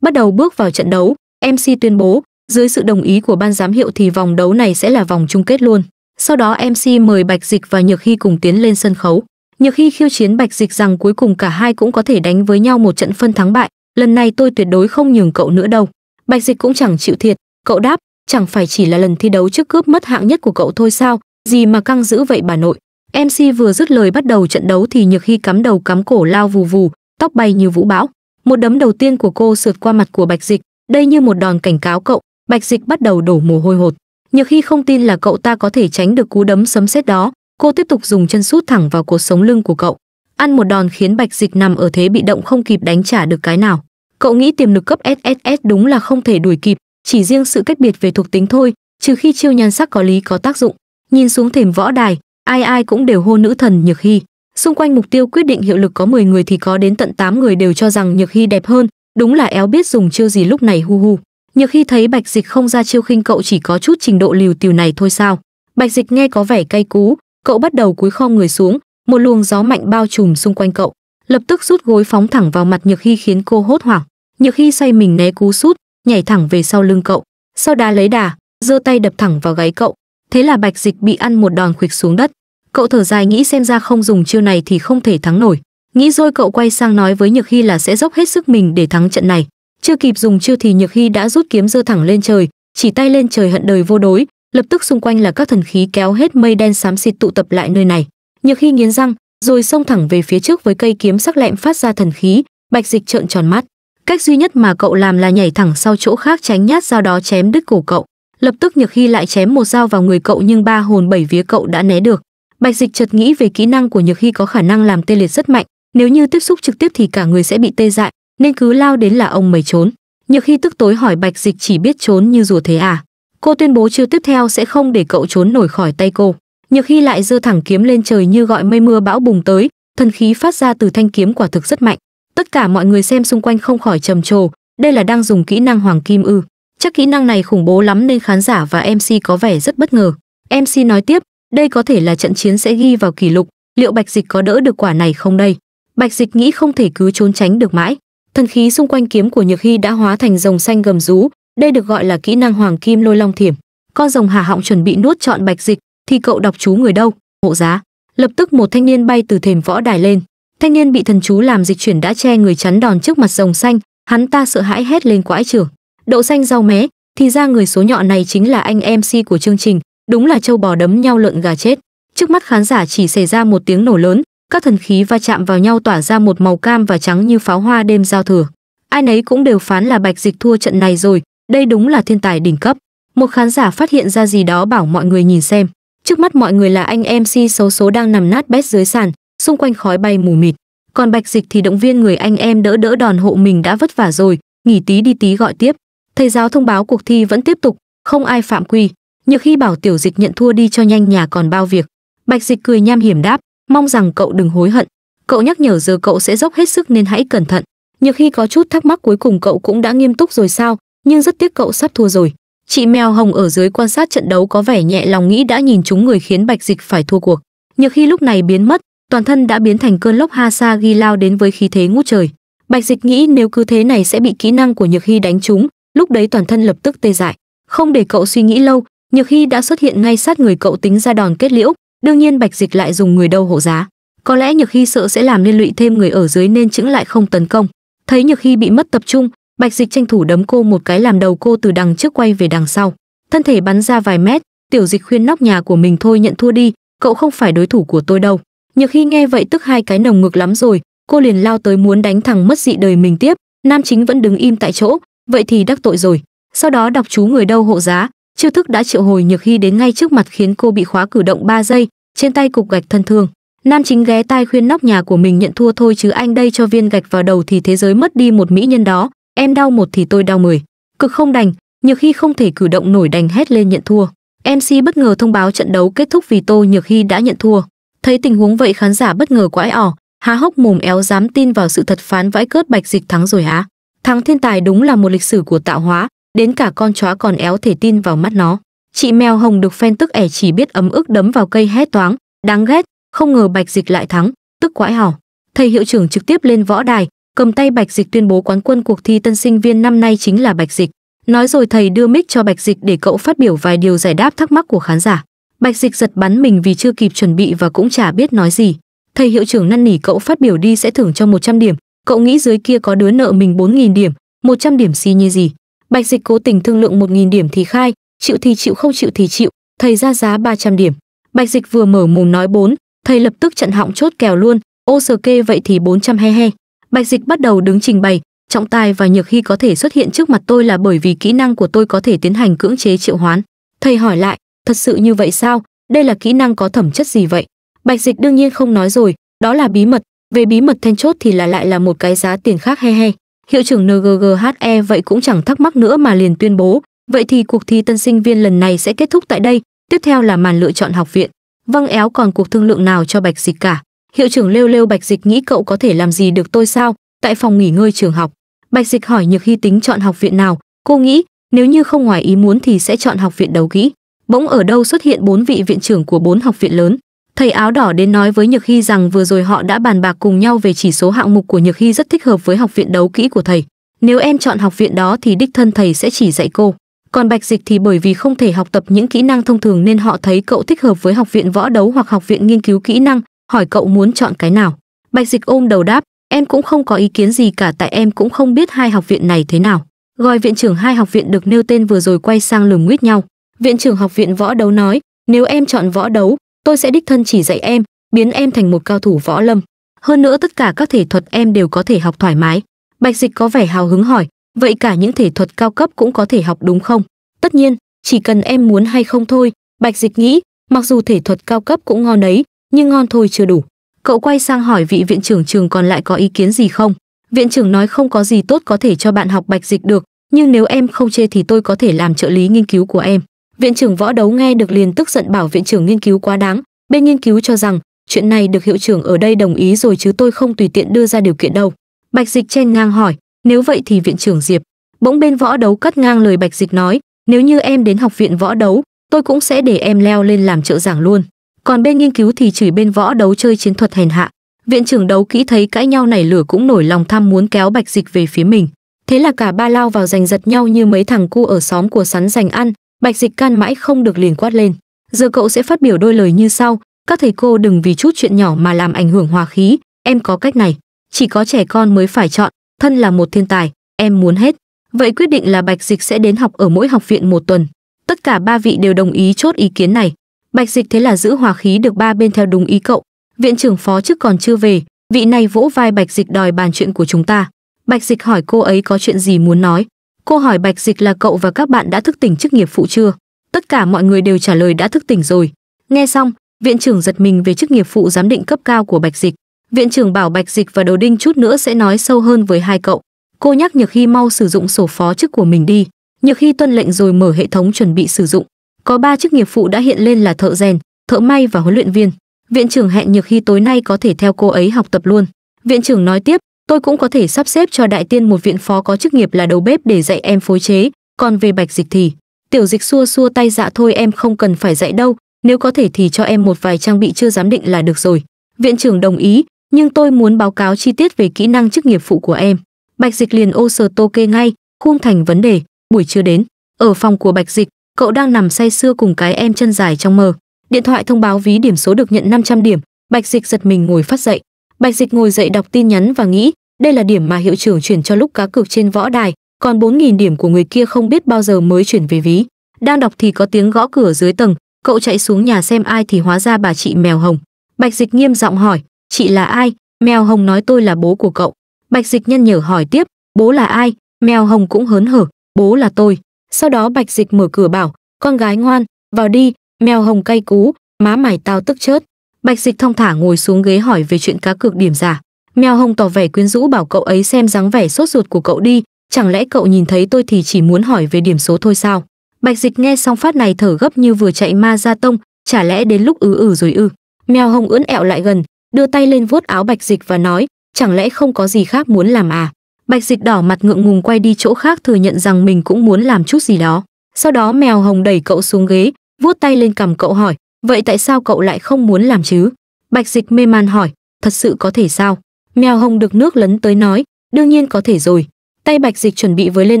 Bắt đầu bước vào trận đấu, MC tuyên bố, dưới sự đồng ý của ban giám hiệu thì vòng đấu này sẽ là vòng chung kết luôn. Sau đó MC mời Bạch Dịch và Nhược Hy cùng tiến lên sân khấu. Nhược Hy khiêu chiến Bạch Dịch rằng cuối cùng cả hai cũng có thể đánh với nhau một trận phân thắng bại, lần này tôi tuyệt đối không nhường cậu nữa đâu. Bạch Dịch cũng chẳng chịu thiệt, cậu đáp, chẳng phải chỉ là lần thi đấu trước cướp mất hạng nhất của cậu thôi sao, gì mà căng dữ vậy bà nội. MC vừa dứt lời bắt đầu trận đấu thì Nhược Hy cắm đầu cắm cổ lao vù vù, tóc bay như vũ bão một đấm đầu tiên của cô sượt qua mặt của bạch dịch đây như một đòn cảnh cáo cậu bạch dịch bắt đầu đổ mồ hôi hột nhiều khi không tin là cậu ta có thể tránh được cú đấm sấm sét đó cô tiếp tục dùng chân sút thẳng vào cột sống lưng của cậu ăn một đòn khiến bạch dịch nằm ở thế bị động không kịp đánh trả được cái nào cậu nghĩ tiềm lực cấp sss đúng là không thể đuổi kịp chỉ riêng sự cách biệt về thuộc tính thôi trừ khi chiêu nhan sắc có lý có tác dụng nhìn xuống thềm võ đài ai ai cũng đều hô nữ thần nhược hy Xung quanh mục tiêu quyết định hiệu lực có 10 người thì có đến tận 8 người đều cho rằng Nhược Hy đẹp hơn, đúng là éo biết dùng chiêu gì lúc này hu hu. Nhược Hy thấy Bạch Dịch không ra chiêu khinh cậu chỉ có chút trình độ liều tiểu này thôi sao? Bạch Dịch nghe có vẻ cay cú, cậu bắt đầu cúi khom người xuống, một luồng gió mạnh bao trùm xung quanh cậu, lập tức rút gối phóng thẳng vào mặt Nhược Hy khiến cô hốt hoảng. Nhược Hy xoay mình né cú sút, nhảy thẳng về sau lưng cậu, sau đá lấy đà, giơ tay đập thẳng vào gáy cậu. Thế là Bạch Dịch bị ăn một đòn khuỵch xuống đất cậu thở dài nghĩ xem ra không dùng chiêu này thì không thể thắng nổi nghĩ rồi cậu quay sang nói với nhược hy là sẽ dốc hết sức mình để thắng trận này chưa kịp dùng chiêu thì nhược hy đã rút kiếm giơ thẳng lên trời chỉ tay lên trời hận đời vô đối lập tức xung quanh là các thần khí kéo hết mây đen xám xịt tụ tập lại nơi này nhược hy nghiến răng rồi xông thẳng về phía trước với cây kiếm sắc lẹm phát ra thần khí bạch dịch trợn tròn mắt cách duy nhất mà cậu làm là nhảy thẳng sau chỗ khác tránh nhát dao đó chém đứt cổ cậu lập tức nhược hy lại chém một dao vào người cậu nhưng ba hồn bảy vía cậu đã né được Bạch Dịch chợt nghĩ về kỹ năng của Nhược Hy có khả năng làm tê liệt rất mạnh, nếu như tiếp xúc trực tiếp thì cả người sẽ bị tê dại, nên cứ lao đến là ông mày trốn. Nhược Hy tức tối hỏi Bạch Dịch chỉ biết trốn như rùa thế à? Cô tuyên bố chiêu tiếp theo sẽ không để cậu trốn nổi khỏi tay cô. Nhược Hy lại giơ thẳng kiếm lên trời như gọi mây mưa bão bùng tới, thần khí phát ra từ thanh kiếm quả thực rất mạnh. Tất cả mọi người xem xung quanh không khỏi trầm trồ, đây là đang dùng kỹ năng Hoàng Kim ư? Chắc kỹ năng này khủng bố lắm nên khán giả và MC có vẻ rất bất ngờ. MC nói tiếp, đây có thể là trận chiến sẽ ghi vào kỷ lục, liệu Bạch Dịch có đỡ được quả này không đây? Bạch Dịch nghĩ không thể cứ trốn tránh được mãi. Thần khí xung quanh kiếm của Nhược Hy đã hóa thành rồng xanh gầm rú, đây được gọi là kỹ năng Hoàng Kim Lôi Long Thiểm. Con rồng hà họng chuẩn bị nuốt trọn Bạch Dịch, thì cậu đọc chú người đâu? Hộ giá. Lập tức một thanh niên bay từ thềm võ đài lên. Thanh niên bị thần chú làm dịch chuyển đã che người chắn đòn trước mặt rồng xanh, hắn ta sợ hãi hét lên quãi trưởng. Đậu xanh rau mé, thì ra người số nhọn này chính là anh MC của chương trình, đúng là châu bò đấm nhau lợn gà chết trước mắt khán giả chỉ xảy ra một tiếng nổ lớn các thần khí va chạm vào nhau tỏa ra một màu cam và trắng như pháo hoa đêm giao thừa ai nấy cũng đều phán là bạch dịch thua trận này rồi đây đúng là thiên tài đỉnh cấp một khán giả phát hiện ra gì đó bảo mọi người nhìn xem trước mắt mọi người là anh mc xấu số đang nằm nát bét dưới sàn xung quanh khói bay mù mịt còn bạch dịch thì động viên người anh em đỡ đỡ đòn hộ mình đã vất vả rồi nghỉ tí đi tí gọi tiếp thầy giáo thông báo cuộc thi vẫn tiếp tục không ai phạm quy nhược khi bảo tiểu dịch nhận thua đi cho nhanh nhà còn bao việc bạch dịch cười nham hiểm đáp mong rằng cậu đừng hối hận cậu nhắc nhở giờ cậu sẽ dốc hết sức nên hãy cẩn thận nhược khi có chút thắc mắc cuối cùng cậu cũng đã nghiêm túc rồi sao nhưng rất tiếc cậu sắp thua rồi chị mèo hồng ở dưới quan sát trận đấu có vẻ nhẹ lòng nghĩ đã nhìn chúng người khiến bạch dịch phải thua cuộc nhược khi lúc này biến mất toàn thân đã biến thành cơn lốc ha sa ghi lao đến với khí thế ngút trời bạch dịch nghĩ nếu cứ thế này sẽ bị kỹ năng của nhược hy đánh trúng lúc đấy toàn thân lập tức tê dại không để cậu suy nghĩ lâu nhiều khi đã xuất hiện ngay sát người cậu tính ra đòn kết liễu đương nhiên bạch dịch lại dùng người đâu hộ giá có lẽ nhược khi sợ sẽ làm liên lụy thêm người ở dưới nên chững lại không tấn công thấy nhược khi bị mất tập trung bạch dịch tranh thủ đấm cô một cái làm đầu cô từ đằng trước quay về đằng sau thân thể bắn ra vài mét tiểu dịch khuyên nóc nhà của mình thôi nhận thua đi cậu không phải đối thủ của tôi đâu nhược khi nghe vậy tức hai cái nồng ngực lắm rồi cô liền lao tới muốn đánh thằng mất dị đời mình tiếp nam chính vẫn đứng im tại chỗ vậy thì đắc tội rồi sau đó đọc chú người đâu hộ giá chiêu thức đã triệu hồi nhược hy đến ngay trước mặt khiến cô bị khóa cử động 3 giây trên tay cục gạch thân thương nam chính ghé tai khuyên nóc nhà của mình nhận thua thôi chứ anh đây cho viên gạch vào đầu thì thế giới mất đi một mỹ nhân đó em đau một thì tôi đau mười cực không đành nhược hy không thể cử động nổi đành hét lên nhận thua mc bất ngờ thông báo trận đấu kết thúc vì tô nhược hy đã nhận thua thấy tình huống vậy khán giả bất ngờ quãi ỏ há hốc mồm éo dám tin vào sự thật phán vãi cớt bạch dịch thắng rồi hả thắng thiên tài đúng là một lịch sử của tạo hóa đến cả con chó còn éo thể tin vào mắt nó chị mèo hồng được phen tức ẻ chỉ biết ấm ức đấm vào cây hét toáng đáng ghét không ngờ bạch dịch lại thắng tức quãi hỏng thầy hiệu trưởng trực tiếp lên võ đài cầm tay bạch dịch tuyên bố quán quân cuộc thi tân sinh viên năm nay chính là bạch dịch nói rồi thầy đưa mic cho bạch dịch để cậu phát biểu vài điều giải đáp thắc mắc của khán giả bạch dịch giật bắn mình vì chưa kịp chuẩn bị và cũng chả biết nói gì thầy hiệu trưởng năn nỉ cậu phát biểu đi sẽ thưởng cho 100 điểm cậu nghĩ dưới kia có đứa nợ mình 4.000 điểm 100 điểm xi si như gì Bạch Dịch cố tình thương lượng 1000 điểm thì khai, chịu thì chịu không chịu thì chịu, thầy ra giá 300 điểm. Bạch Dịch vừa mở mồm nói bốn, thầy lập tức chặn họng chốt kèo luôn, ô sờ kê vậy thì 400 he he. Bạch Dịch bắt đầu đứng trình bày, trọng tài và nhược hy có thể xuất hiện trước mặt tôi là bởi vì kỹ năng của tôi có thể tiến hành cưỡng chế triệu hoán. Thầy hỏi lại, thật sự như vậy sao? Đây là kỹ năng có thẩm chất gì vậy? Bạch Dịch đương nhiên không nói rồi, đó là bí mật, về bí mật then chốt thì là lại là một cái giá tiền khác he he. Hiệu trưởng NGGHE vậy cũng chẳng thắc mắc nữa mà liền tuyên bố, vậy thì cuộc thi tân sinh viên lần này sẽ kết thúc tại đây, tiếp theo là màn lựa chọn học viện. Văng éo còn cuộc thương lượng nào cho Bạch Dịch cả. Hiệu trưởng lêu lêu Bạch Dịch nghĩ cậu có thể làm gì được tôi sao? Tại phòng nghỉ ngơi trường học, Bạch Dịch hỏi Nhược Hy tính chọn học viện nào, cô nghĩ nếu như không ngoài ý muốn thì sẽ chọn học viện đầu kỹ. Bỗng ở đâu xuất hiện bốn vị viện trưởng của bốn học viện lớn, Thầy áo đỏ đến nói với Nhược Hy rằng vừa rồi họ đã bàn bạc cùng nhau về chỉ số hạng mục của Nhược Hy rất thích hợp với học viện đấu kỹ của thầy. Nếu em chọn học viện đó thì đích thân thầy sẽ chỉ dạy cô. Còn Bạch Dịch thì bởi vì không thể học tập những kỹ năng thông thường nên họ thấy cậu thích hợp với học viện võ đấu hoặc học viện nghiên cứu kỹ năng, hỏi cậu muốn chọn cái nào. Bạch Dịch ôm đầu đáp, em cũng không có ý kiến gì cả tại em cũng không biết hai học viện này thế nào. Gọi viện trưởng hai học viện được nêu tên vừa rồi quay sang lườm nguyết nhau. Viện trưởng học viện võ đấu nói, nếu em chọn võ đấu, tôi sẽ đích thân chỉ dạy em biến em thành một cao thủ võ lâm hơn nữa tất cả các thể thuật em đều có thể học thoải mái bạch dịch có vẻ hào hứng hỏi vậy cả những thể thuật cao cấp cũng có thể học đúng không tất nhiên chỉ cần em muốn hay không thôi bạch dịch nghĩ mặc dù thể thuật cao cấp cũng ngon đấy nhưng ngon thôi chưa đủ cậu quay sang hỏi vị viện trưởng trường còn lại có ý kiến gì không viện trưởng nói không có gì tốt có thể cho bạn học bạch dịch được nhưng nếu em không chê thì tôi có thể làm trợ lý nghiên cứu của em viện trưởng võ đấu nghe được liền tức giận bảo viện trưởng nghiên cứu quá đáng bên nghiên cứu cho rằng chuyện này được hiệu trưởng ở đây đồng ý rồi chứ tôi không tùy tiện đưa ra điều kiện đâu bạch dịch chen ngang hỏi nếu vậy thì viện trưởng diệp bỗng bên võ đấu cắt ngang lời bạch dịch nói nếu như em đến học viện võ đấu tôi cũng sẽ để em leo lên làm trợ giảng luôn còn bên nghiên cứu thì chửi bên võ đấu chơi chiến thuật hèn hạ viện trưởng đấu kỹ thấy cãi nhau này lửa cũng nổi lòng tham muốn kéo bạch dịch về phía mình thế là cả ba lao vào giành giật nhau như mấy thằng cu ở xóm của sắn giành ăn Bạch Dịch can mãi không được liền quát lên, giờ cậu sẽ phát biểu đôi lời như sau, các thầy cô đừng vì chút chuyện nhỏ mà làm ảnh hưởng hòa khí, em có cách này, chỉ có trẻ con mới phải chọn, thân là một thiên tài, em muốn hết. Vậy quyết định là Bạch Dịch sẽ đến học ở mỗi học viện một tuần. Tất cả ba vị đều đồng ý chốt ý kiến này. Bạch Dịch thế là giữ hòa khí được ba bên theo đúng ý cậu. Viện trưởng phó chức còn chưa về, vị này vỗ vai Bạch Dịch đòi bàn chuyện của chúng ta. Bạch Dịch hỏi cô ấy có chuyện gì muốn nói, Cô hỏi Bạch Dịch là cậu và các bạn đã thức tỉnh chức nghiệp phụ chưa? Tất cả mọi người đều trả lời đã thức tỉnh rồi. Nghe xong, viện trưởng giật mình về chức nghiệp phụ giám định cấp cao của Bạch Dịch. Viện trưởng bảo Bạch Dịch và Đầu Đinh chút nữa sẽ nói sâu hơn với hai cậu. Cô nhắc Nhược Hy mau sử dụng sổ phó chức của mình đi. Nhược Hy tuân lệnh rồi mở hệ thống chuẩn bị sử dụng. Có ba chức nghiệp phụ đã hiện lên là thợ rèn, thợ may và huấn luyện viên. Viện trưởng hẹn Nhược Hy tối nay có thể theo cô ấy học tập luôn. Viện trưởng nói tiếp, tôi cũng có thể sắp xếp cho đại tiên một viện phó có chức nghiệp là đầu bếp để dạy em phối chế còn về bạch dịch thì tiểu dịch xua xua tay dạ thôi em không cần phải dạy đâu nếu có thể thì cho em một vài trang bị chưa giám định là được rồi viện trưởng đồng ý nhưng tôi muốn báo cáo chi tiết về kỹ năng chức nghiệp phụ của em bạch dịch liền ô sờ tô kê ngay khung thành vấn đề buổi chưa đến ở phòng của bạch dịch cậu đang nằm say sưa cùng cái em chân dài trong mơ điện thoại thông báo ví điểm số được nhận 500 điểm bạch dịch giật mình ngồi phát dậy bạch dịch ngồi dậy đọc tin nhắn và nghĩ đây là điểm mà hiệu trưởng chuyển cho lúc cá cược trên võ đài, còn 4.000 điểm của người kia không biết bao giờ mới chuyển về ví. Đang đọc thì có tiếng gõ cửa dưới tầng, cậu chạy xuống nhà xem ai thì hóa ra bà chị Mèo Hồng. Bạch Dịch nghiêm giọng hỏi, chị là ai? Mèo Hồng nói tôi là bố của cậu. Bạch Dịch nhân nhở hỏi tiếp, bố là ai? Mèo Hồng cũng hớn hở, bố là tôi. Sau đó Bạch Dịch mở cửa bảo, con gái ngoan, vào đi, mèo hồng cay cú, má mày tao tức chết. Bạch Dịch thong thả ngồi xuống ghế hỏi về chuyện cá cược điểm giả. Mèo hồng tỏ vẻ quyến rũ bảo cậu ấy xem dáng vẻ sốt ruột của cậu đi, chẳng lẽ cậu nhìn thấy tôi thì chỉ muốn hỏi về điểm số thôi sao? Bạch Dịch nghe xong phát này thở gấp như vừa chạy ma ra tông, chả lẽ đến lúc ứ ử rồi ư? Mèo hồng ưỡn ẹo lại gần, đưa tay lên vuốt áo Bạch Dịch và nói, chẳng lẽ không có gì khác muốn làm à? Bạch Dịch đỏ mặt ngượng ngùng quay đi chỗ khác thừa nhận rằng mình cũng muốn làm chút gì đó. Sau đó mèo hồng đẩy cậu xuống ghế, vuốt tay lên cầm cậu hỏi, vậy tại sao cậu lại không muốn làm chứ? Bạch Dịch mê man hỏi, thật sự có thể sao? Mèo hồng được nước lấn tới nói, đương nhiên có thể rồi. Tay Bạch Dịch chuẩn bị với lên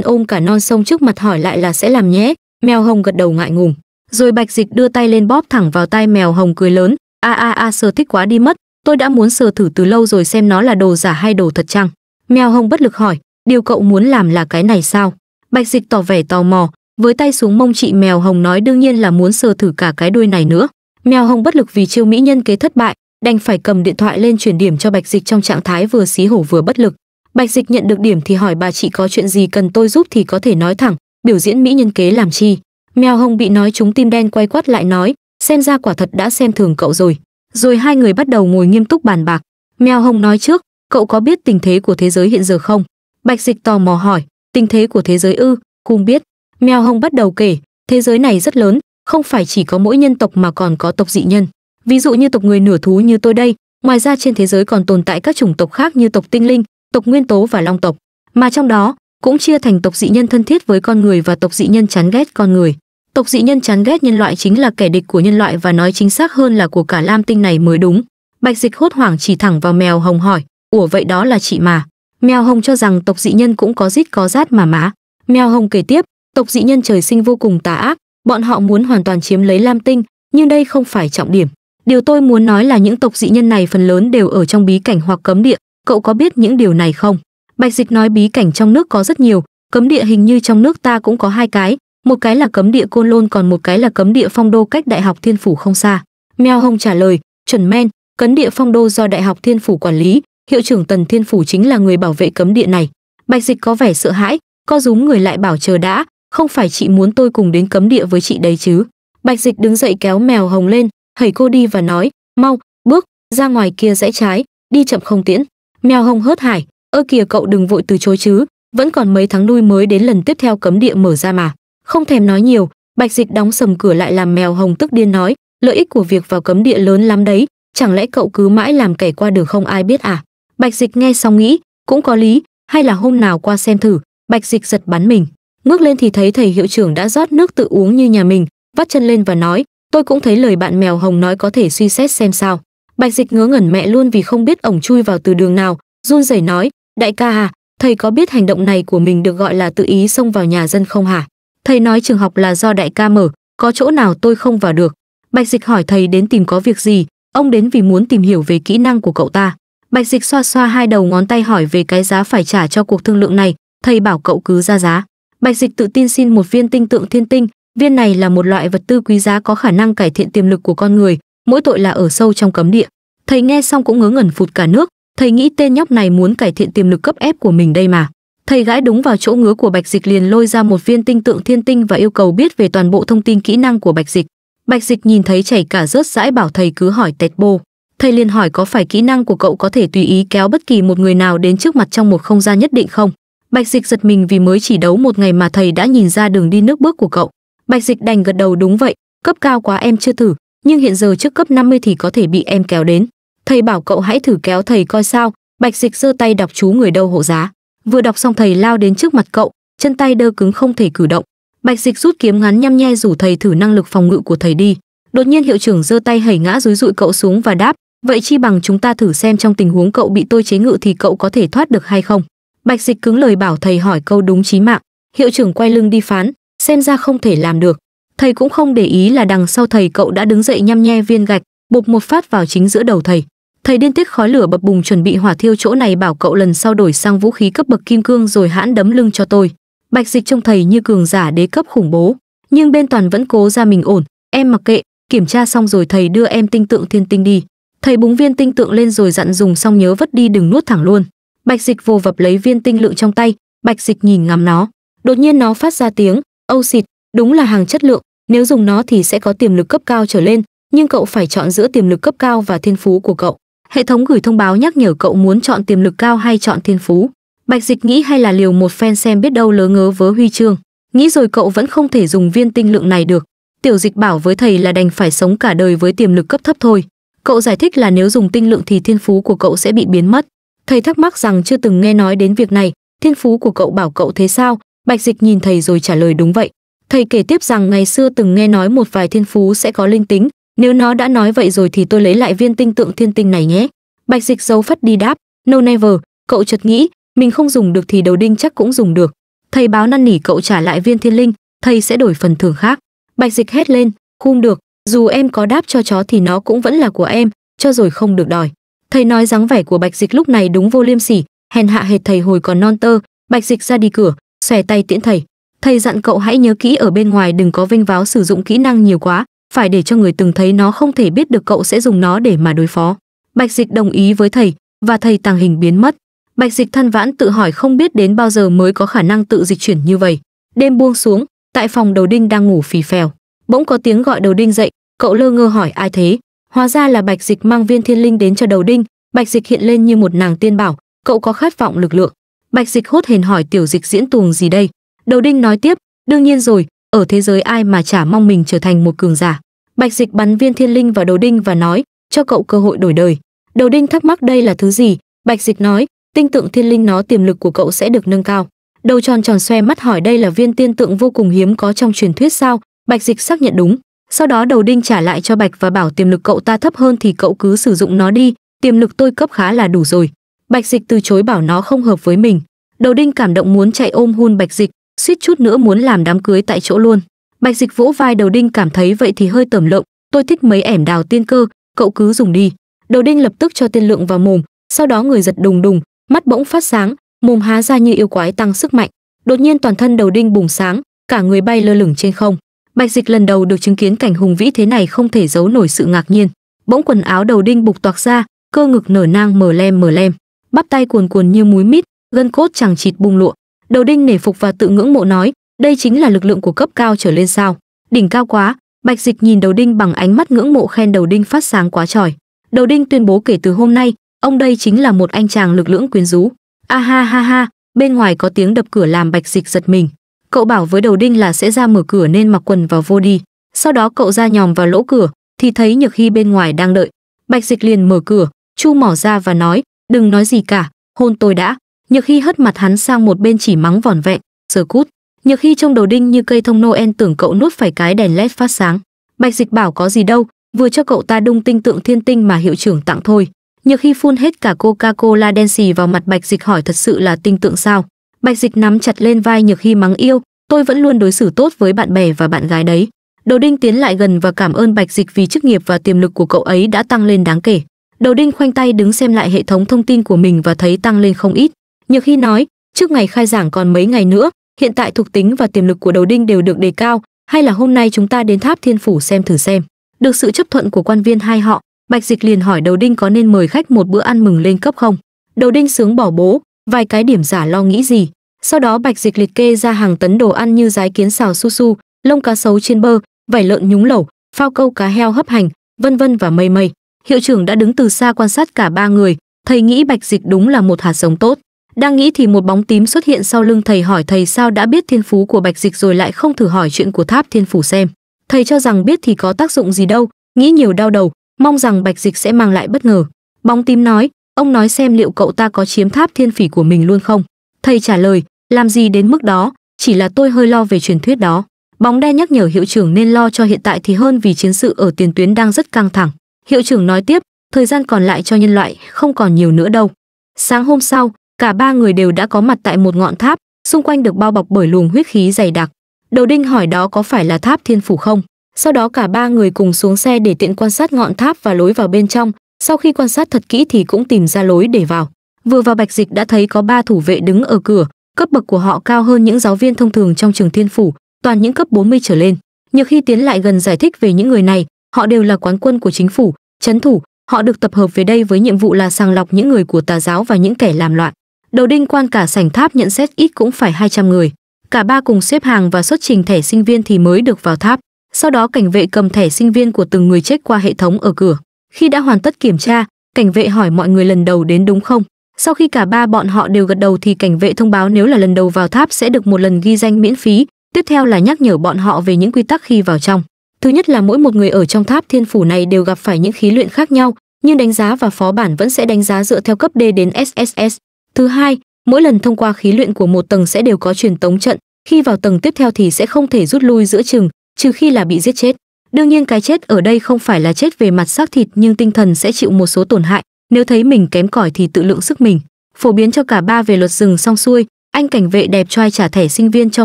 ôm cả non sông trước mặt hỏi lại là sẽ làm nhé. Mèo hồng gật đầu ngại ngùng, rồi Bạch Dịch đưa tay lên bóp thẳng vào tay mèo hồng cười lớn, a a a sờ thích quá đi mất, tôi đã muốn sờ thử từ lâu rồi xem nó là đồ giả hay đồ thật chăng. Mèo hồng bất lực hỏi, điều cậu muốn làm là cái này sao? Bạch Dịch tỏ vẻ tò mò, với tay xuống mông chị mèo hồng nói đương nhiên là muốn sờ thử cả cái đuôi này nữa. Mèo hồng bất lực vì chiêu mỹ nhân kế thất bại, đành phải cầm điện thoại lên chuyển điểm cho Bạch Dịch trong trạng thái vừa xí hổ vừa bất lực. Bạch Dịch nhận được điểm thì hỏi bà chị có chuyện gì cần tôi giúp thì có thể nói thẳng, biểu diễn mỹ nhân kế làm chi. Mèo hồng bị nói chúng tim đen quay quát lại nói, xem ra quả thật đã xem thường cậu rồi. Rồi hai người bắt đầu ngồi nghiêm túc bàn bạc. Mèo hồng nói trước, cậu có biết tình thế của thế giới hiện giờ không? Bạch Dịch tò mò hỏi, tình thế của thế giới ư, không biết. Mèo hồng bắt đầu kể, thế giới này rất lớn, không phải chỉ có mỗi nhân tộc mà còn có tộc dị nhân ví dụ như tộc người nửa thú như tôi đây ngoài ra trên thế giới còn tồn tại các chủng tộc khác như tộc tinh linh tộc nguyên tố và long tộc mà trong đó cũng chia thành tộc dị nhân thân thiết với con người và tộc dị nhân chán ghét con người tộc dị nhân chán ghét nhân loại chính là kẻ địch của nhân loại và nói chính xác hơn là của cả lam tinh này mới đúng bạch dịch hốt hoảng chỉ thẳng vào mèo hồng hỏi ủa vậy đó là chị mà mèo hồng cho rằng tộc dị nhân cũng có rít có rát mà má mèo hồng kể tiếp tộc dị nhân trời sinh vô cùng tà ác bọn họ muốn hoàn toàn chiếm lấy lam tinh nhưng đây không phải trọng điểm Điều tôi muốn nói là những tộc dị nhân này phần lớn đều ở trong bí cảnh hoặc cấm địa, cậu có biết những điều này không? Bạch Dịch nói bí cảnh trong nước có rất nhiều, cấm địa hình như trong nước ta cũng có hai cái, một cái là cấm địa Côn Lôn còn một cái là cấm địa Phong Đô cách Đại học Thiên phủ không xa. mèo Hồng trả lời, chuẩn men, cấm địa Phong Đô do Đại học Thiên phủ quản lý, hiệu trưởng Tần Thiên phủ chính là người bảo vệ cấm địa này. Bạch Dịch có vẻ sợ hãi, co rúm người lại bảo chờ đã, không phải chị muốn tôi cùng đến cấm địa với chị đấy chứ? Bạch Dịch đứng dậy kéo mèo hồng lên, thầy cô đi và nói mau bước ra ngoài kia rẽ trái đi chậm không tiễn mèo hồng hớt hải ơ kìa cậu đừng vội từ chối chứ vẫn còn mấy tháng nuôi mới đến lần tiếp theo cấm địa mở ra mà không thèm nói nhiều bạch dịch đóng sầm cửa lại làm mèo hồng tức điên nói lợi ích của việc vào cấm địa lớn lắm đấy chẳng lẽ cậu cứ mãi làm kẻ qua đường không ai biết à bạch dịch nghe xong nghĩ cũng có lý hay là hôm nào qua xem thử bạch dịch giật bắn mình ngước lên thì thấy thầy hiệu trưởng đã rót nước tự uống như nhà mình vắt chân lên và nói tôi cũng thấy lời bạn mèo hồng nói có thể suy xét xem sao bạch dịch ngớ ngẩn mẹ luôn vì không biết ổng chui vào từ đường nào run rẩy nói đại ca à thầy có biết hành động này của mình được gọi là tự ý xông vào nhà dân không hả thầy nói trường học là do đại ca mở có chỗ nào tôi không vào được bạch dịch hỏi thầy đến tìm có việc gì ông đến vì muốn tìm hiểu về kỹ năng của cậu ta bạch dịch xoa xoa hai đầu ngón tay hỏi về cái giá phải trả cho cuộc thương lượng này thầy bảo cậu cứ ra giá bạch dịch tự tin xin một viên tinh tượng thiên tinh Viên này là một loại vật tư quý giá có khả năng cải thiện tiềm lực của con người, mỗi tội là ở sâu trong cấm địa. Thầy nghe xong cũng ngớ ngẩn phụt cả nước, thầy nghĩ tên nhóc này muốn cải thiện tiềm lực cấp ép của mình đây mà. Thầy gãi đúng vào chỗ ngứa của Bạch Dịch liền lôi ra một viên tinh tượng thiên tinh và yêu cầu biết về toàn bộ thông tin kỹ năng của Bạch Dịch. Bạch Dịch nhìn thấy chảy cả rớt rãi bảo thầy cứ hỏi tẹt bô. Thầy liền hỏi có phải kỹ năng của cậu có thể tùy ý kéo bất kỳ một người nào đến trước mặt trong một không gian nhất định không? Bạch Dịch giật mình vì mới chỉ đấu một ngày mà thầy đã nhìn ra đường đi nước bước của cậu. Bạch Dịch đành gật đầu đúng vậy, cấp cao quá em chưa thử, nhưng hiện giờ trước cấp 50 thì có thể bị em kéo đến. Thầy bảo cậu hãy thử kéo thầy coi sao, Bạch Dịch giơ tay đọc chú người đâu hộ giá. Vừa đọc xong thầy lao đến trước mặt cậu, chân tay đơ cứng không thể cử động. Bạch Dịch rút kiếm ngắn nhăm nhe rủ thầy thử năng lực phòng ngự của thầy đi. Đột nhiên hiệu trưởng giơ tay hẩy ngã dúi dụi cậu xuống và đáp, "Vậy chi bằng chúng ta thử xem trong tình huống cậu bị tôi chế ngự thì cậu có thể thoát được hay không?" Bạch Dịch cứng lời bảo thầy hỏi câu đúng chí mạng. Hiệu trưởng quay lưng đi phán, xem ra không thể làm được thầy cũng không để ý là đằng sau thầy cậu đã đứng dậy nhăm nhe viên gạch bục một phát vào chính giữa đầu thầy thầy điên tiết khói lửa bập bùng chuẩn bị hỏa thiêu chỗ này bảo cậu lần sau đổi sang vũ khí cấp bậc kim cương rồi hãn đấm lưng cho tôi bạch dịch trông thầy như cường giả đế cấp khủng bố nhưng bên toàn vẫn cố ra mình ổn em mặc kệ kiểm tra xong rồi thầy đưa em tinh tượng thiên tinh đi thầy búng viên tinh tượng lên rồi dặn dùng xong nhớ vứt đi đừng nuốt thẳng luôn bạch dịch vô vập lấy viên tinh lượng trong tay bạch dịch nhìn ngắm nó đột nhiên nó phát ra tiếng âu xịt đúng là hàng chất lượng nếu dùng nó thì sẽ có tiềm lực cấp cao trở lên nhưng cậu phải chọn giữa tiềm lực cấp cao và thiên phú của cậu hệ thống gửi thông báo nhắc nhở cậu muốn chọn tiềm lực cao hay chọn thiên phú bạch dịch nghĩ hay là liều một phen xem biết đâu lớ ngớ vớ huy chương nghĩ rồi cậu vẫn không thể dùng viên tinh lượng này được tiểu dịch bảo với thầy là đành phải sống cả đời với tiềm lực cấp thấp thôi cậu giải thích là nếu dùng tinh lượng thì thiên phú của cậu sẽ bị biến mất thầy thắc mắc rằng chưa từng nghe nói đến việc này thiên phú của cậu bảo cậu thế sao Bạch Dịch nhìn thầy rồi trả lời đúng vậy. Thầy kể tiếp rằng ngày xưa từng nghe nói một vài thiên phú sẽ có linh tính, nếu nó đã nói vậy rồi thì tôi lấy lại viên tinh tượng thiên tinh này nhé. Bạch Dịch giấu phất đi đáp, no never, cậu chợt nghĩ, mình không dùng được thì đầu đinh chắc cũng dùng được. Thầy báo năn nỉ cậu trả lại viên thiên linh, thầy sẽ đổi phần thưởng khác. Bạch Dịch hét lên, khum được, dù em có đáp cho chó thì nó cũng vẫn là của em, cho rồi không được đòi. Thầy nói dáng vẻ của Bạch Dịch lúc này đúng vô liêm sỉ, hèn hạ hệt thầy hồi còn non tơ, Bạch Dịch ra đi cửa, xòe tay tiễn thầy thầy dặn cậu hãy nhớ kỹ ở bên ngoài đừng có vênh váo sử dụng kỹ năng nhiều quá phải để cho người từng thấy nó không thể biết được cậu sẽ dùng nó để mà đối phó bạch dịch đồng ý với thầy và thầy tàng hình biến mất bạch dịch thân vãn tự hỏi không biết đến bao giờ mới có khả năng tự dịch chuyển như vậy đêm buông xuống tại phòng đầu đinh đang ngủ phì phèo bỗng có tiếng gọi đầu đinh dậy cậu lơ ngơ hỏi ai thế hóa ra là bạch dịch mang viên thiên linh đến cho đầu đinh bạch dịch hiện lên như một nàng tiên bảo cậu có khát vọng lực lượng Bạch Dịch hốt hền hỏi tiểu dịch diễn tuồng gì đây? Đầu đinh nói tiếp, đương nhiên rồi, ở thế giới ai mà chả mong mình trở thành một cường giả. Bạch Dịch bắn viên thiên linh vào đầu đinh và nói, cho cậu cơ hội đổi đời. Đầu đinh thắc mắc đây là thứ gì? Bạch Dịch nói, tinh tượng thiên linh nó tiềm lực của cậu sẽ được nâng cao. Đầu tròn tròn xoe mắt hỏi đây là viên tiên tượng vô cùng hiếm có trong truyền thuyết sao? Bạch Dịch xác nhận đúng. Sau đó đầu đinh trả lại cho Bạch và bảo tiềm lực cậu ta thấp hơn thì cậu cứ sử dụng nó đi, tiềm lực tôi cấp khá là đủ rồi. Bạch Dịch từ chối bảo nó không hợp với mình. Đầu đinh cảm động muốn chạy ôm hôn Bạch Dịch, suýt chút nữa muốn làm đám cưới tại chỗ luôn. Bạch Dịch vỗ vai Đầu đinh cảm thấy vậy thì hơi tẩm lộng, tôi thích mấy ẻm đào tiên cơ, cậu cứ dùng đi. Đầu đinh lập tức cho tiên lượng vào mồm, sau đó người giật đùng đùng, mắt bỗng phát sáng, mồm há ra như yêu quái tăng sức mạnh. Đột nhiên toàn thân Đầu đinh bùng sáng, cả người bay lơ lửng trên không. Bạch Dịch lần đầu được chứng kiến cảnh hùng vĩ thế này không thể giấu nổi sự ngạc nhiên. Bỗng quần áo Đầu đinh bục toạc ra, cơ ngực nở nang mờ lem mờ lem bắp tay cuồn cuồn như muối mít gân cốt chẳng chịt bung lụa đầu đinh nể phục và tự ngưỡng mộ nói đây chính là lực lượng của cấp cao trở lên sao đỉnh cao quá bạch dịch nhìn đầu đinh bằng ánh mắt ngưỡng mộ khen đầu đinh phát sáng quá trời. đầu đinh tuyên bố kể từ hôm nay ông đây chính là một anh chàng lực lưỡng quyến rũ a ha ha ha bên ngoài có tiếng đập cửa làm bạch dịch giật mình cậu bảo với đầu đinh là sẽ ra mở cửa nên mặc quần vào vô đi sau đó cậu ra nhòm vào lỗ cửa thì thấy nhược hy bên ngoài đang đợi bạch dịch liền mở cửa chu mỏ ra và nói đừng nói gì cả hôn tôi đã nhược khi hất mặt hắn sang một bên chỉ mắng vòn vẹn giờ cút nhược khi trong đầu đinh như cây thông noel tưởng cậu nuốt phải cái đèn led phát sáng bạch dịch bảo có gì đâu vừa cho cậu ta đung tinh tượng thiên tinh mà hiệu trưởng tặng thôi nhược khi phun hết cả coca cola đen xì vào mặt bạch dịch hỏi thật sự là tinh tượng sao bạch dịch nắm chặt lên vai nhược khi mắng yêu tôi vẫn luôn đối xử tốt với bạn bè và bạn gái đấy Đồ đinh tiến lại gần và cảm ơn bạch dịch vì chức nghiệp và tiềm lực của cậu ấy đã tăng lên đáng kể đầu đinh khoanh tay đứng xem lại hệ thống thông tin của mình và thấy tăng lên không ít nhược khi nói trước ngày khai giảng còn mấy ngày nữa hiện tại thuộc tính và tiềm lực của đầu đinh đều được đề cao hay là hôm nay chúng ta đến tháp thiên phủ xem thử xem được sự chấp thuận của quan viên hai họ bạch dịch liền hỏi đầu đinh có nên mời khách một bữa ăn mừng lên cấp không đầu đinh sướng bỏ bố vài cái điểm giả lo nghĩ gì sau đó bạch dịch liệt kê ra hàng tấn đồ ăn như rái kiến xào su su lông cá sấu trên bơ vảy lợn nhúng lẩu phao câu cá heo hấp hành vân vân và mây mây Hiệu trưởng đã đứng từ xa quan sát cả ba người, thầy nghĩ Bạch Dịch đúng là một hạt giống tốt. Đang nghĩ thì một bóng tím xuất hiện sau lưng thầy hỏi thầy sao đã biết thiên phú của Bạch Dịch rồi lại không thử hỏi chuyện của Tháp Thiên Phủ xem. Thầy cho rằng biết thì có tác dụng gì đâu, nghĩ nhiều đau đầu, mong rằng Bạch Dịch sẽ mang lại bất ngờ. Bóng tím nói, ông nói xem liệu cậu ta có chiếm Tháp Thiên Phỉ của mình luôn không. Thầy trả lời, làm gì đến mức đó, chỉ là tôi hơi lo về truyền thuyết đó. Bóng đen nhắc nhở hiệu trưởng nên lo cho hiện tại thì hơn vì chiến sự ở tiền tuyến đang rất căng thẳng. Hiệu trưởng nói tiếp, thời gian còn lại cho nhân loại không còn nhiều nữa đâu. Sáng hôm sau, cả ba người đều đã có mặt tại một ngọn tháp, xung quanh được bao bọc bởi luồng huyết khí dày đặc. Đầu đinh hỏi đó có phải là tháp thiên phủ không? Sau đó cả ba người cùng xuống xe để tiện quan sát ngọn tháp và lối vào bên trong, sau khi quan sát thật kỹ thì cũng tìm ra lối để vào. Vừa vào Bạch Dịch đã thấy có ba thủ vệ đứng ở cửa, cấp bậc của họ cao hơn những giáo viên thông thường trong trường thiên phủ, toàn những cấp 40 trở lên. Nhiều khi tiến lại gần giải thích về những người này, họ đều là quán quân của chính phủ, chấn thủ họ được tập hợp về đây với nhiệm vụ là sàng lọc những người của tà giáo và những kẻ làm loạn đầu đinh quan cả sảnh tháp nhận xét ít cũng phải 200 người cả ba cùng xếp hàng và xuất trình thẻ sinh viên thì mới được vào tháp sau đó cảnh vệ cầm thẻ sinh viên của từng người chết qua hệ thống ở cửa khi đã hoàn tất kiểm tra cảnh vệ hỏi mọi người lần đầu đến đúng không sau khi cả ba bọn họ đều gật đầu thì cảnh vệ thông báo nếu là lần đầu vào tháp sẽ được một lần ghi danh miễn phí tiếp theo là nhắc nhở bọn họ về những quy tắc khi vào trong Thứ nhất là mỗi một người ở trong tháp thiên phủ này đều gặp phải những khí luyện khác nhau, nhưng đánh giá và phó bản vẫn sẽ đánh giá dựa theo cấp D đến SSS. Thứ hai, mỗi lần thông qua khí luyện của một tầng sẽ đều có truyền tống trận, khi vào tầng tiếp theo thì sẽ không thể rút lui giữa chừng, trừ khi là bị giết chết. Đương nhiên cái chết ở đây không phải là chết về mặt xác thịt nhưng tinh thần sẽ chịu một số tổn hại, nếu thấy mình kém cỏi thì tự lượng sức mình. Phổ biến cho cả ba về luật rừng xong xuôi, anh cảnh vệ đẹp trai trả thẻ sinh viên cho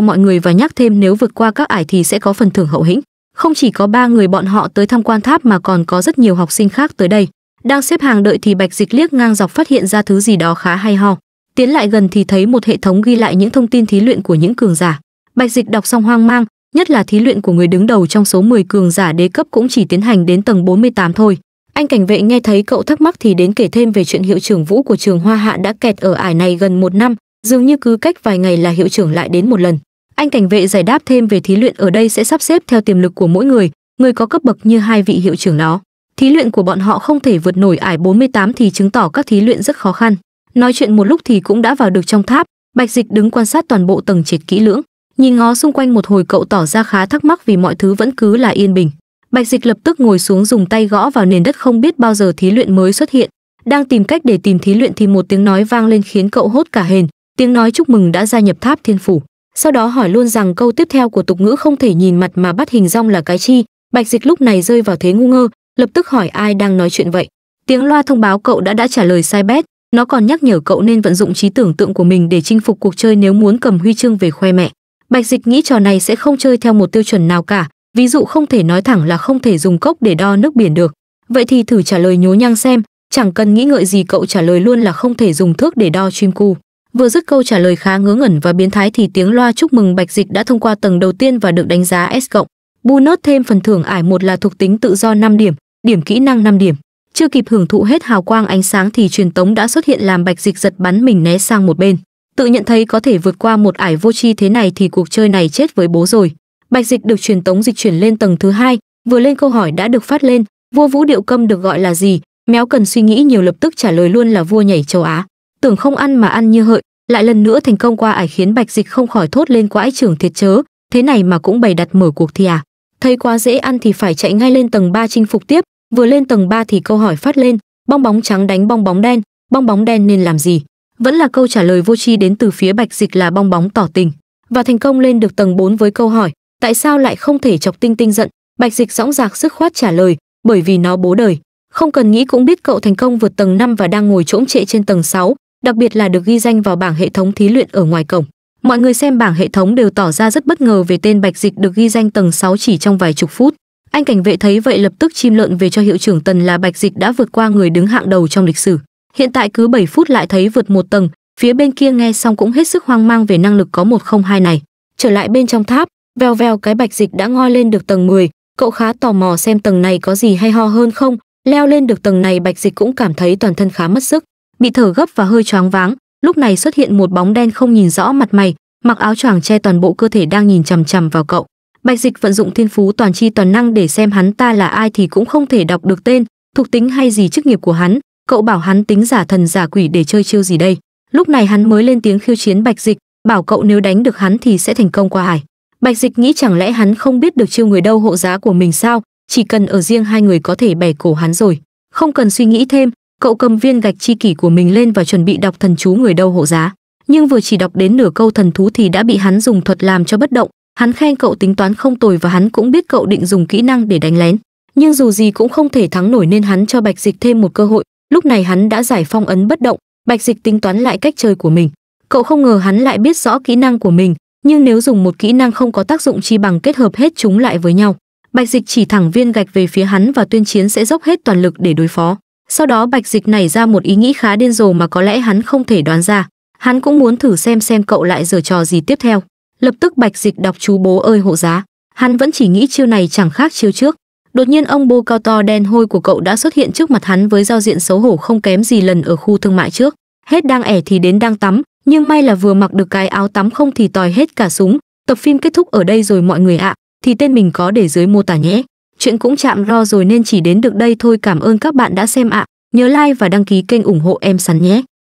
mọi người và nhắc thêm nếu vượt qua các ải thì sẽ có phần thưởng hậu hĩnh. Không chỉ có ba người bọn họ tới tham quan tháp mà còn có rất nhiều học sinh khác tới đây. Đang xếp hàng đợi thì Bạch Dịch liếc ngang dọc phát hiện ra thứ gì đó khá hay ho. Tiến lại gần thì thấy một hệ thống ghi lại những thông tin thí luyện của những cường giả. Bạch Dịch đọc xong hoang mang, nhất là thí luyện của người đứng đầu trong số 10 cường giả đế cấp cũng chỉ tiến hành đến tầng 48 thôi. Anh cảnh vệ nghe thấy cậu thắc mắc thì đến kể thêm về chuyện hiệu trưởng Vũ của trường Hoa Hạ đã kẹt ở ải này gần một năm, dường như cứ cách vài ngày là hiệu trưởng lại đến một lần. Anh cảnh vệ giải đáp thêm về thí luyện ở đây sẽ sắp xếp theo tiềm lực của mỗi người, người có cấp bậc như hai vị hiệu trưởng đó. Thí luyện của bọn họ không thể vượt nổi ải 48 thì chứng tỏ các thí luyện rất khó khăn. Nói chuyện một lúc thì cũng đã vào được trong tháp, Bạch Dịch đứng quan sát toàn bộ tầng trệt kỹ lưỡng, nhìn ngó xung quanh một hồi cậu tỏ ra khá thắc mắc vì mọi thứ vẫn cứ là yên bình. Bạch Dịch lập tức ngồi xuống dùng tay gõ vào nền đất không biết bao giờ thí luyện mới xuất hiện. Đang tìm cách để tìm thí luyện thì một tiếng nói vang lên khiến cậu hốt cả hền, tiếng nói chúc mừng đã gia nhập tháp thiên phủ sau đó hỏi luôn rằng câu tiếp theo của tục ngữ không thể nhìn mặt mà bắt hình rong là cái chi bạch dịch lúc này rơi vào thế ngu ngơ lập tức hỏi ai đang nói chuyện vậy tiếng loa thông báo cậu đã đã trả lời sai bét nó còn nhắc nhở cậu nên vận dụng trí tưởng tượng của mình để chinh phục cuộc chơi nếu muốn cầm huy chương về khoe mẹ bạch dịch nghĩ trò này sẽ không chơi theo một tiêu chuẩn nào cả ví dụ không thể nói thẳng là không thể dùng cốc để đo nước biển được vậy thì thử trả lời nhố nhăng xem chẳng cần nghĩ ngợi gì cậu trả lời luôn là không thể dùng thước để đo chim cu Vừa dứt câu trả lời khá ngớ ngẩn và biến thái thì tiếng loa chúc mừng Bạch Dịch đã thông qua tầng đầu tiên và được đánh giá S cộng. Bonus thêm phần thưởng ải một là thuộc tính tự do 5 điểm, điểm kỹ năng 5 điểm. Chưa kịp hưởng thụ hết hào quang ánh sáng thì truyền tống đã xuất hiện làm Bạch Dịch giật bắn mình né sang một bên. Tự nhận thấy có thể vượt qua một ải vô tri thế này thì cuộc chơi này chết với bố rồi. Bạch Dịch được truyền tống dịch chuyển lên tầng thứ hai, vừa lên câu hỏi đã được phát lên, vua vũ điệu câm được gọi là gì? Méo cần suy nghĩ nhiều lập tức trả lời luôn là vua nhảy châu Á tưởng không ăn mà ăn như hợi lại lần nữa thành công qua ải khiến bạch dịch không khỏi thốt lên quãi trưởng thiệt chớ thế này mà cũng bày đặt mở cuộc thì à thấy quá dễ ăn thì phải chạy ngay lên tầng 3 chinh phục tiếp vừa lên tầng 3 thì câu hỏi phát lên bong bóng trắng đánh bong bóng đen bong bóng đen nên làm gì vẫn là câu trả lời vô tri đến từ phía bạch dịch là bong bóng tỏ tình và thành công lên được tầng 4 với câu hỏi tại sao lại không thể chọc tinh tinh giận bạch dịch dõng dạc sức khoát trả lời bởi vì nó bố đời không cần nghĩ cũng biết cậu thành công vượt tầng 5 và đang ngồi trỗng trệ trên tầng 6, đặc biệt là được ghi danh vào bảng hệ thống thí luyện ở ngoài cổng. Mọi người xem bảng hệ thống đều tỏ ra rất bất ngờ về tên Bạch Dịch được ghi danh tầng 6 chỉ trong vài chục phút. Anh cảnh vệ thấy vậy lập tức chim lợn về cho hiệu trưởng Tần là Bạch Dịch đã vượt qua người đứng hạng đầu trong lịch sử. Hiện tại cứ 7 phút lại thấy vượt một tầng, phía bên kia nghe xong cũng hết sức hoang mang về năng lực có 102 này. Trở lại bên trong tháp, veo veo cái Bạch Dịch đã ngoi lên được tầng 10, cậu khá tò mò xem tầng này có gì hay ho hơn không, leo lên được tầng này Bạch Dịch cũng cảm thấy toàn thân khá mất sức bị thở gấp và hơi choáng váng lúc này xuất hiện một bóng đen không nhìn rõ mặt mày mặc áo choàng che toàn bộ cơ thể đang nhìn chằm chằm vào cậu bạch dịch vận dụng thiên phú toàn chi toàn năng để xem hắn ta là ai thì cũng không thể đọc được tên thuộc tính hay gì chức nghiệp của hắn cậu bảo hắn tính giả thần giả quỷ để chơi chiêu gì đây lúc này hắn mới lên tiếng khiêu chiến bạch dịch bảo cậu nếu đánh được hắn thì sẽ thành công qua hải bạch dịch nghĩ chẳng lẽ hắn không biết được chiêu người đâu hộ giá của mình sao chỉ cần ở riêng hai người có thể bẻ cổ hắn rồi không cần suy nghĩ thêm cậu cầm viên gạch chi kỷ của mình lên và chuẩn bị đọc thần chú người đâu hộ giá nhưng vừa chỉ đọc đến nửa câu thần thú thì đã bị hắn dùng thuật làm cho bất động hắn khen cậu tính toán không tồi và hắn cũng biết cậu định dùng kỹ năng để đánh lén nhưng dù gì cũng không thể thắng nổi nên hắn cho bạch dịch thêm một cơ hội lúc này hắn đã giải phong ấn bất động bạch dịch tính toán lại cách chơi của mình cậu không ngờ hắn lại biết rõ kỹ năng của mình nhưng nếu dùng một kỹ năng không có tác dụng chi bằng kết hợp hết chúng lại với nhau bạch dịch chỉ thẳng viên gạch về phía hắn và tuyên chiến sẽ dốc hết toàn lực để đối phó sau đó Bạch Dịch nảy ra một ý nghĩ khá điên rồ mà có lẽ hắn không thể đoán ra. Hắn cũng muốn thử xem xem cậu lại giở trò gì tiếp theo. Lập tức Bạch Dịch đọc chú bố ơi hộ giá. Hắn vẫn chỉ nghĩ chiêu này chẳng khác chiêu trước. Đột nhiên ông bô cao to đen hôi của cậu đã xuất hiện trước mặt hắn với giao diện xấu hổ không kém gì lần ở khu thương mại trước. Hết đang ẻ thì đến đang tắm, nhưng may là vừa mặc được cái áo tắm không thì tòi hết cả súng. Tập phim kết thúc ở đây rồi mọi người ạ, à, thì tên mình có để dưới mô tả nhé. Chuyện cũng chạm ro rồi nên chỉ đến được đây thôi cảm ơn các bạn đã xem ạ. Nhớ like và đăng ký kênh ủng hộ em sắn nhé.